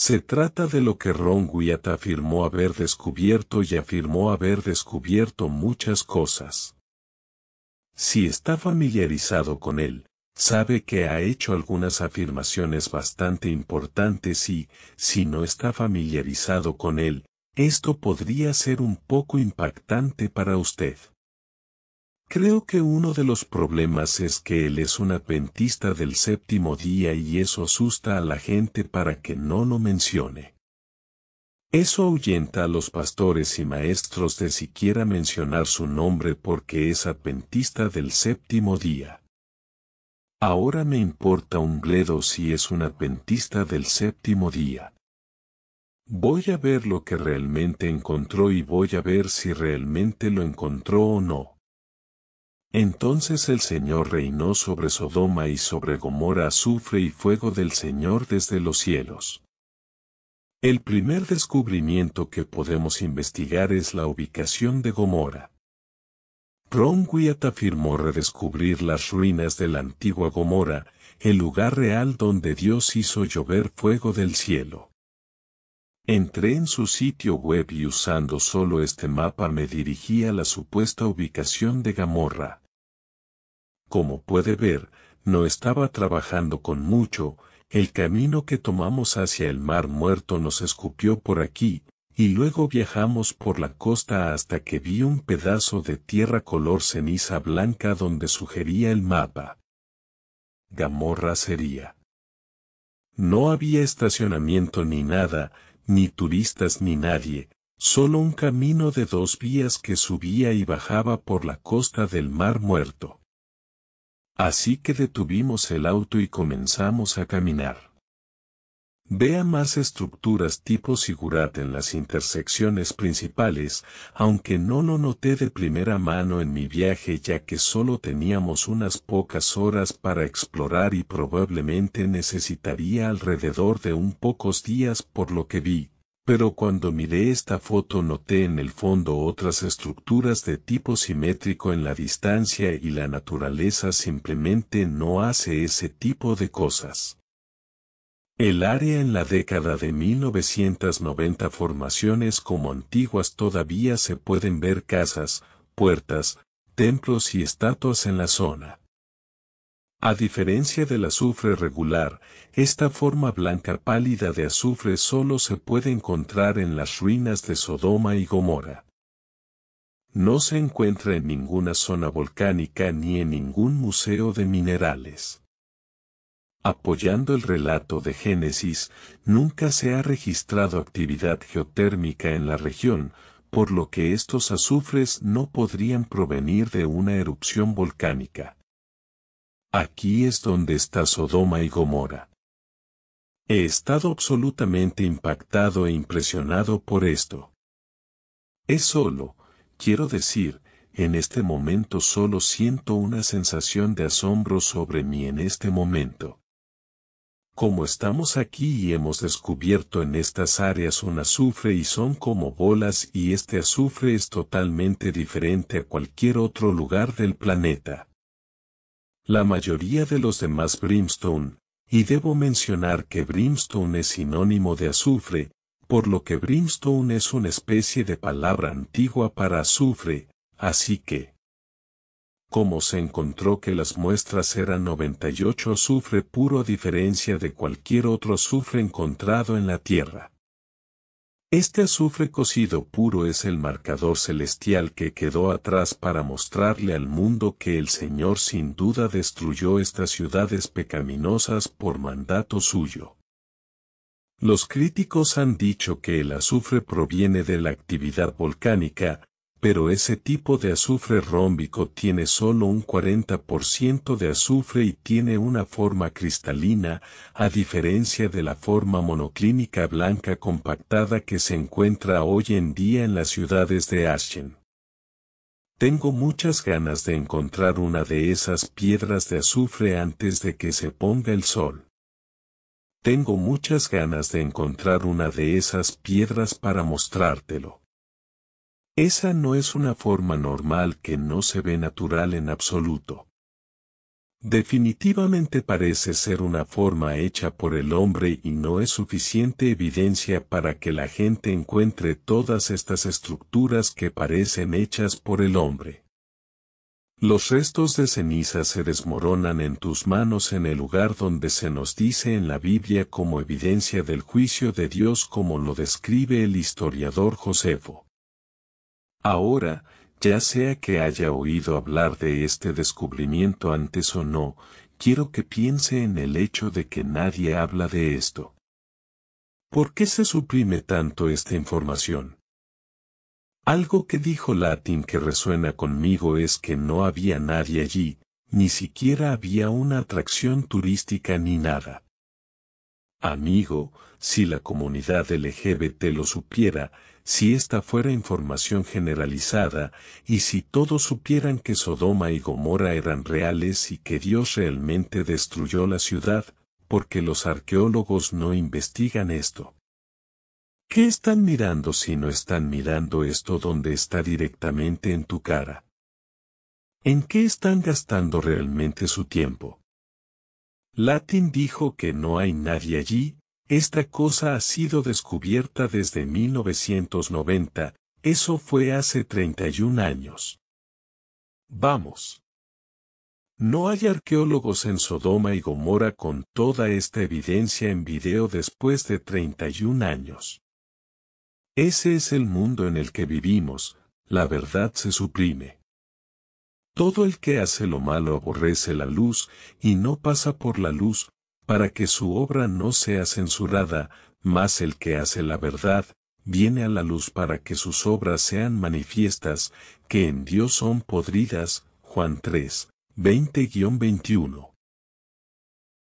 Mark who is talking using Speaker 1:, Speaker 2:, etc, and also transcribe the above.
Speaker 1: Se trata de lo que Ron afirmó haber descubierto y afirmó haber descubierto muchas cosas. Si está familiarizado con él, sabe que ha hecho algunas afirmaciones bastante importantes y, si no está familiarizado con él, esto podría ser un poco impactante para usted. Creo que uno de los problemas es que él es un adventista del séptimo día y eso asusta a la gente para que no lo mencione. Eso ahuyenta a los pastores y maestros de siquiera mencionar su nombre porque es adventista del séptimo día. Ahora me importa un bledo si es un adventista del séptimo día. Voy a ver lo que realmente encontró y voy a ver si realmente lo encontró o no. Entonces el Señor reinó sobre Sodoma y sobre Gomorra azufre y fuego del Señor desde los cielos. El primer descubrimiento que podemos investigar es la ubicación de Gomorra. Pronguiat afirmó redescubrir las ruinas de la antigua Gomorra, el lugar real donde Dios hizo llover fuego del cielo. Entré en su sitio web y usando solo este mapa me dirigí a la supuesta ubicación de Gomorra. Como puede ver, no estaba trabajando con mucho, el camino que tomamos hacia el mar muerto nos escupió por aquí, y luego viajamos por la costa hasta que vi un pedazo de tierra color ceniza blanca donde sugería el mapa. Gamorra sería. No había estacionamiento ni nada, ni turistas ni nadie, solo un camino de dos vías que subía y bajaba por la costa del mar muerto. Así que detuvimos el auto y comenzamos a caminar. Vea más estructuras tipo sigurat en las intersecciones principales, aunque no lo noté de primera mano en mi viaje ya que solo teníamos unas pocas horas para explorar y probablemente necesitaría alrededor de un pocos días por lo que vi, pero cuando miré esta foto noté en el fondo otras estructuras de tipo simétrico en la distancia y la naturaleza simplemente no hace ese tipo de cosas. El área en la década de 1990 formaciones como antiguas todavía se pueden ver casas, puertas, templos y estatuas en la zona. A diferencia del azufre regular, esta forma blanca pálida de azufre solo se puede encontrar en las ruinas de Sodoma y Gomorra. No se encuentra en ninguna zona volcánica ni en ningún museo de minerales. Apoyando el relato de Génesis, nunca se ha registrado actividad geotérmica en la región, por lo que estos azufres no podrían provenir de una erupción volcánica. Aquí es donde está Sodoma y Gomorra. He estado absolutamente impactado e impresionado por esto. Es solo, quiero decir, en este momento solo siento una sensación de asombro sobre mí en este momento. Como estamos aquí y hemos descubierto en estas áreas un azufre y son como bolas y este azufre es totalmente diferente a cualquier otro lugar del planeta la mayoría de los demás brimstone, y debo mencionar que brimstone es sinónimo de azufre, por lo que brimstone es una especie de palabra antigua para azufre, así que, como se encontró que las muestras eran 98 azufre puro a diferencia de cualquier otro azufre encontrado en la Tierra. Este azufre cocido puro es el marcador celestial que quedó atrás para mostrarle al mundo que el Señor sin duda destruyó estas ciudades pecaminosas por mandato suyo. Los críticos han dicho que el azufre proviene de la actividad volcánica, pero ese tipo de azufre rómbico tiene solo un 40% de azufre y tiene una forma cristalina, a diferencia de la forma monoclínica blanca compactada que se encuentra hoy en día en las ciudades de Ashen. Tengo muchas ganas de encontrar una de esas piedras de azufre antes de que se ponga el sol. Tengo muchas ganas de encontrar una de esas piedras para mostrártelo. Esa no es una forma normal que no se ve natural en absoluto. Definitivamente parece ser una forma hecha por el hombre y no es suficiente evidencia para que la gente encuentre todas estas estructuras que parecen hechas por el hombre. Los restos de ceniza se desmoronan en tus manos en el lugar donde se nos dice en la Biblia como evidencia del juicio de Dios como lo describe el historiador Josefo. Ahora, ya sea que haya oído hablar de este descubrimiento antes o no, quiero que piense en el hecho de que nadie habla de esto. ¿Por qué se suprime tanto esta información? Algo que dijo Latin que resuena conmigo es que no había nadie allí, ni siquiera había una atracción turística ni nada. Amigo, si la comunidad LGBT lo supiera, si esta fuera información generalizada, y si todos supieran que Sodoma y Gomorra eran reales y que Dios realmente destruyó la ciudad, porque los arqueólogos no investigan esto. ¿Qué están mirando si no están mirando esto donde está directamente en tu cara? ¿En qué están gastando realmente su tiempo? Latin dijo que no hay nadie allí, esta cosa ha sido descubierta desde 1990, eso fue hace 31 años. Vamos. No hay arqueólogos en Sodoma y Gomorra con toda esta evidencia en video después de 31 años. Ese es el mundo en el que vivimos, la verdad se suprime. Todo el que hace lo malo aborrece la luz y no pasa por la luz para que su obra no sea censurada, mas el que hace la verdad, viene a la luz para que sus obras sean manifiestas, que en Dios son podridas. Juan 3, 20-21.